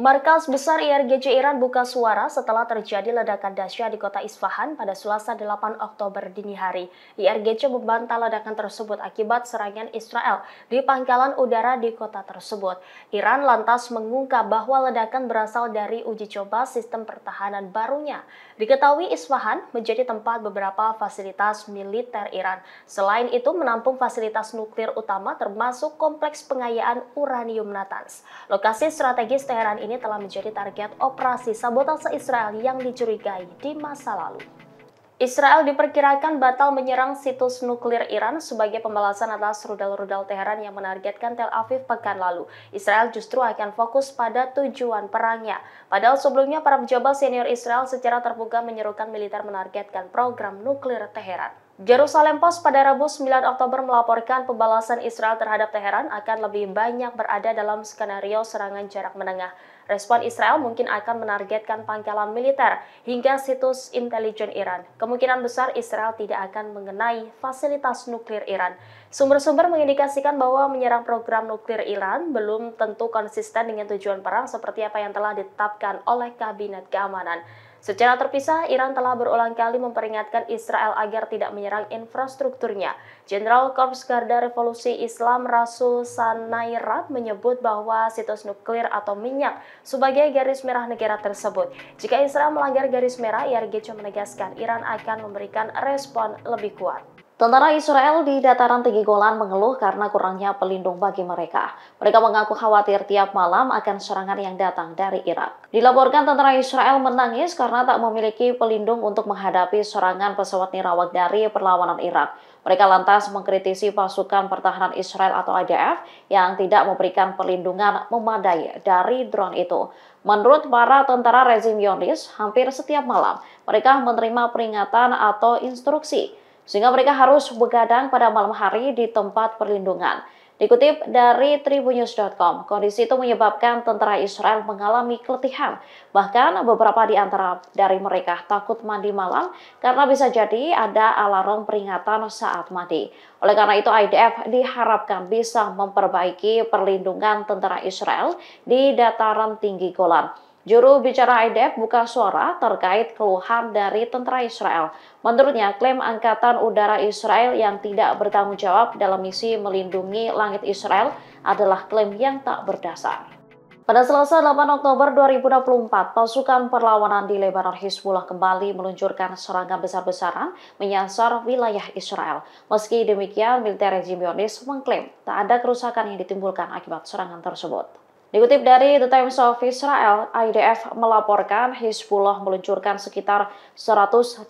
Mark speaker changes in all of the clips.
Speaker 1: Markas besar IRGC Iran buka suara setelah terjadi ledakan dahsyat di kota Isfahan pada Selasa 8 Oktober dini hari. IRGC membantah ledakan tersebut akibat serangan Israel di pangkalan udara di kota tersebut. Iran lantas mengungkap bahwa ledakan berasal dari uji coba sistem pertahanan barunya. Diketahui Isfahan menjadi tempat beberapa fasilitas militer Iran. Selain itu menampung fasilitas nuklir utama termasuk kompleks pengayaan uranium Natanz. Lokasi strategis Teheran ini ini telah menjadi target operasi sabotase Israel yang dicurigai di masa lalu. Israel diperkirakan batal menyerang situs nuklir Iran sebagai pembalasan atas rudal-rudal Teheran yang menargetkan Tel Aviv pekan lalu. Israel justru akan fokus pada tujuan perangnya. Padahal sebelumnya para pejabat senior Israel secara terbuka menyerukan militer menargetkan program nuklir Teheran. Jerusalem Post pada Rabu 9 Oktober melaporkan pembalasan Israel terhadap Teheran akan lebih banyak berada dalam skenario serangan jarak menengah. Respon Israel mungkin akan menargetkan pangkalan militer hingga situs intelijen Iran. Kemungkinan besar Israel tidak akan mengenai fasilitas nuklir Iran. Sumber-sumber mengindikasikan bahwa menyerang program nuklir Iran belum tentu konsisten dengan tujuan perang seperti apa yang telah ditetapkan oleh Kabinet Keamanan. Secara terpisah, Iran telah berulang kali memperingatkan Israel agar tidak menyerang infrastrukturnya. Jenderal Korps Garda Revolusi Islam Rasul Sanairat menyebut bahwa situs nuklir atau minyak sebagai garis merah negara tersebut. Jika Israel melanggar garis merah, IRGC menegaskan Iran akan memberikan respon lebih kuat.
Speaker 2: Tentara Israel di dataran tinggi Golan mengeluh karena kurangnya pelindung bagi mereka. Mereka mengaku khawatir tiap malam akan serangan yang datang dari Irak. Dilaporkan tentara Israel menangis karena tak memiliki pelindung untuk menghadapi serangan pesawat nirawak dari perlawanan Irak. Mereka lantas mengkritisi pasukan pertahanan Israel atau IDF yang tidak memberikan perlindungan memadai dari drone itu. Menurut para tentara rezim Yonis, hampir setiap malam mereka menerima peringatan atau instruksi sehingga mereka harus begadang pada malam hari di tempat perlindungan. Dikutip dari tribunews.com, kondisi itu menyebabkan tentara Israel mengalami keletihan. Bahkan beberapa di antara dari mereka takut mandi malam karena bisa jadi ada alarm peringatan saat mandi. Oleh karena itu, IDF diharapkan bisa memperbaiki perlindungan tentara Israel di dataran tinggi Golan. Juru bicara IDF e buka suara terkait keluhan dari tentara Israel. Menurutnya, klaim Angkatan Udara Israel yang tidak bertanggung jawab dalam misi melindungi langit Israel adalah klaim yang tak berdasar. Pada Selasa 8 Oktober 2024, pasukan perlawanan di Lebanon Hizbullah kembali meluncurkan serangan besar-besaran menyasar wilayah Israel. Meski demikian, militer rezim Yonis mengklaim tak ada kerusakan yang ditimbulkan akibat serangan tersebut. Dikutip dari The Times of Israel, IDF melaporkan Hizbullah meluncurkan sekitar 180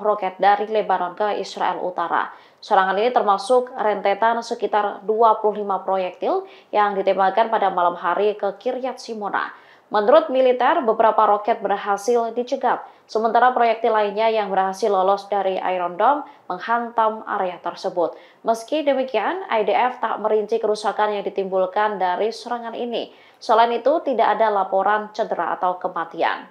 Speaker 2: roket dari Lebanon ke Israel Utara. Serangan ini termasuk rentetan sekitar 25 proyektil yang ditembakkan pada malam hari ke Kiryat Simona. Menurut militer, beberapa roket berhasil dicegat, sementara proyektil lainnya yang berhasil lolos dari Iron Dome menghantam area tersebut. Meski demikian, IDF tak merinci kerusakan yang ditimbulkan dari serangan ini. Selain itu, tidak ada laporan cedera atau kematian.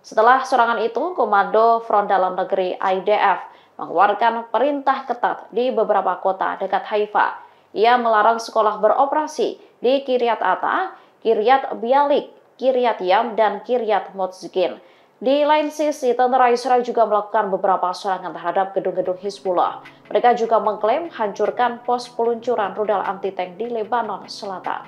Speaker 2: Setelah serangan itu, Komando Front Dalam Negeri IDF mengeluarkan perintah ketat di beberapa kota dekat Haifa. Ia melarang sekolah beroperasi di Kiryat Atta, Kiryat Bialik, Kiryat Yam, dan Kiryat Motzgin. Di lain sisi, tentara Israel juga melakukan beberapa serangan terhadap gedung-gedung Hizbullah. Mereka juga mengklaim hancurkan pos peluncuran rudal anti-tank di Lebanon Selatan.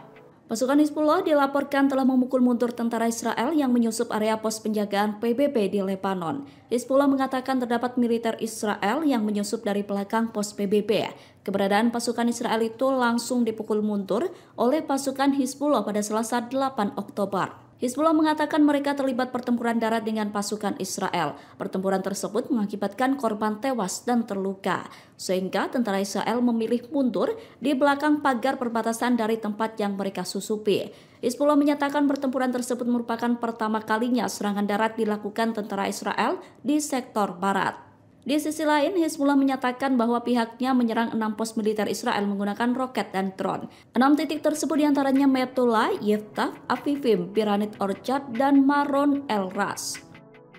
Speaker 2: Pasukan Hizbullah dilaporkan
Speaker 3: telah memukul mundur tentara Israel yang menyusup area pos penjagaan PBB di Lebanon. Hizbullah mengatakan terdapat militer Israel yang menyusup dari belakang pos PBB. Keberadaan pasukan Israel itu langsung dipukul mundur oleh pasukan Hizbullah pada Selasa 8 Oktober. Hizbullah mengatakan mereka terlibat pertempuran darat dengan pasukan Israel. Pertempuran tersebut mengakibatkan korban tewas dan terluka, sehingga tentara Israel memilih mundur di belakang pagar perbatasan dari tempat yang mereka susupi. Hizbullah menyatakan pertempuran tersebut merupakan pertama kalinya serangan darat dilakukan tentara Israel di sektor barat. Di sisi lain, Hizbullah menyatakan bahwa pihaknya menyerang enam pos militer Israel menggunakan roket dan drone. Enam titik tersebut diantaranya Metula, Yiftaf, Afifim, Piranit Orchard, dan Maron El Ras.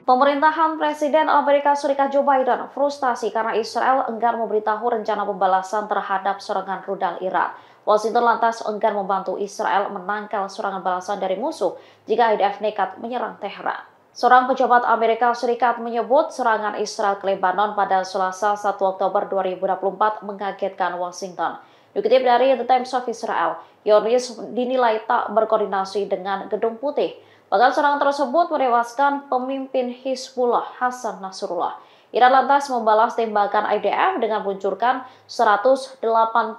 Speaker 2: Pemerintahan Presiden Amerika Serikat Joe Biden frustasi karena Israel enggan memberitahu rencana pembalasan terhadap serangan rudal Iran. Washington lantas enggan membantu Israel menangkal serangan balasan dari musuh jika IDF nekat menyerang Tehran. Seorang pejabat Amerika Serikat menyebut serangan Israel ke Lebanon pada Selasa 1 Oktober 2024 mengagetkan Washington. Dikutip dari The Times of Israel, Yoris dinilai tak berkoordinasi dengan Gedung Putih. Bahkan serangan tersebut merewaskan pemimpin Hizbullah Hasan Nasrullah. Iran lantas membalas tembakan IDF dengan meluncurkan 180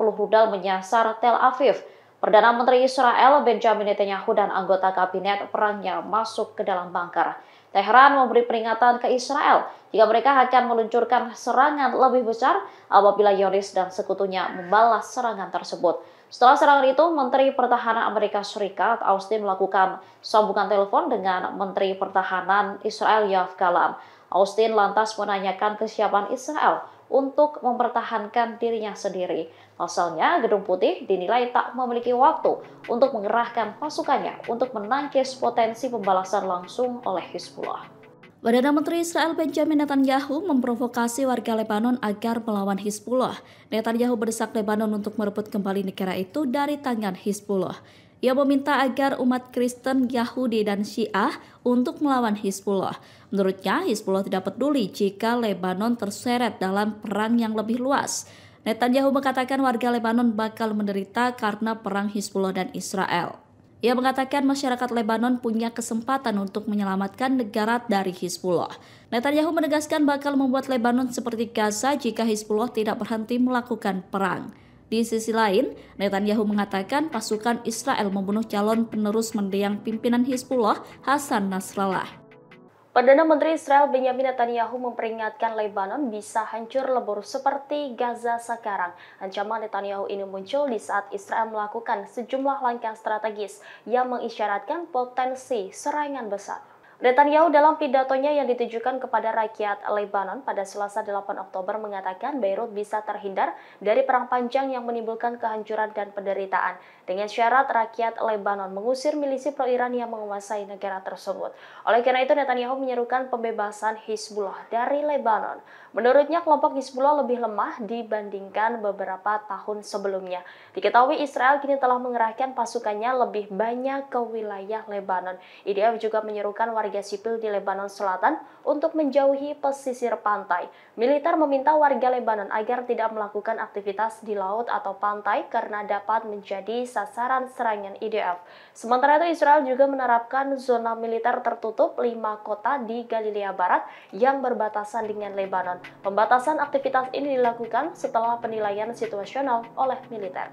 Speaker 2: rudal menyasar Tel Aviv. Perdana Menteri Israel Benjamin Netanyahu dan anggota kabinet perangnya masuk ke dalam bunker. Teheran memberi peringatan ke Israel jika mereka akan meluncurkan serangan lebih besar apabila Yoris dan sekutunya membalas serangan tersebut. Setelah serangan itu, Menteri Pertahanan Amerika Serikat Austin melakukan sambungan telepon dengan Menteri Pertahanan Israel Yoav Galan. Austin lantas menanyakan kesiapan Israel untuk mempertahankan dirinya sendiri. Pasalnya, Gedung Putih dinilai tak memiliki waktu untuk mengerahkan pasukannya untuk menangkis potensi pembalasan langsung oleh Hizbullah.
Speaker 3: Perdana Menteri Israel Benjamin Netanyahu memprovokasi warga Lebanon agar melawan Hizbullah. Netanyahu berdesak Lebanon untuk merebut kembali negara itu dari tangan Hizbullah. Ia meminta agar umat Kristen, Yahudi, dan Syiah untuk melawan Hizbullah. Menurutnya, Hizbullah tidak peduli jika Lebanon terseret dalam perang yang lebih luas. Netanyahu mengatakan warga Lebanon bakal menderita karena perang Hizbullah dan Israel. Ia mengatakan masyarakat Lebanon punya kesempatan untuk menyelamatkan negara dari Hizbullah. Netanyahu menegaskan bakal membuat Lebanon seperti Gaza jika Hizbullah tidak berhenti melakukan perang. Di sisi lain, Netanyahu mengatakan pasukan Israel membunuh calon penerus mendiang pimpinan Hizbullah Hasan Nasrallah.
Speaker 1: Perdana Menteri Israel Benjamin Netanyahu memperingatkan Lebanon bisa hancur lebur seperti Gaza sekarang. Ancaman Netanyahu ini muncul di saat Israel melakukan sejumlah langkah strategis yang mengisyaratkan potensi serangan besar. Netanyahu dalam pidatonya yang ditujukan kepada rakyat Lebanon pada Selasa 8 Oktober mengatakan Beirut bisa terhindar dari perang panjang yang menimbulkan kehancuran dan penderitaan dengan syarat rakyat Lebanon mengusir milisi pro-Iran yang menguasai negara tersebut. Oleh karena itu Netanyahu menyerukan pembebasan Hizbullah dari Lebanon. Menurutnya kelompok Hizbullah lebih lemah dibandingkan beberapa tahun sebelumnya. Diketahui Israel kini telah mengerahkan pasukannya lebih banyak ke wilayah Lebanon. IDF juga menyerukan warga warga sipil di Lebanon Selatan untuk menjauhi pesisir pantai. Militer meminta warga Lebanon agar tidak melakukan aktivitas di laut atau pantai karena dapat menjadi sasaran serangan IDF. Sementara itu Israel juga menerapkan zona militer tertutup lima kota di Galilea Barat yang berbatasan dengan Lebanon. Pembatasan aktivitas ini dilakukan setelah penilaian situasional oleh militer.